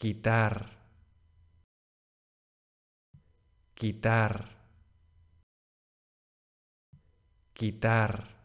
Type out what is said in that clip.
quitar, quitar, quitar.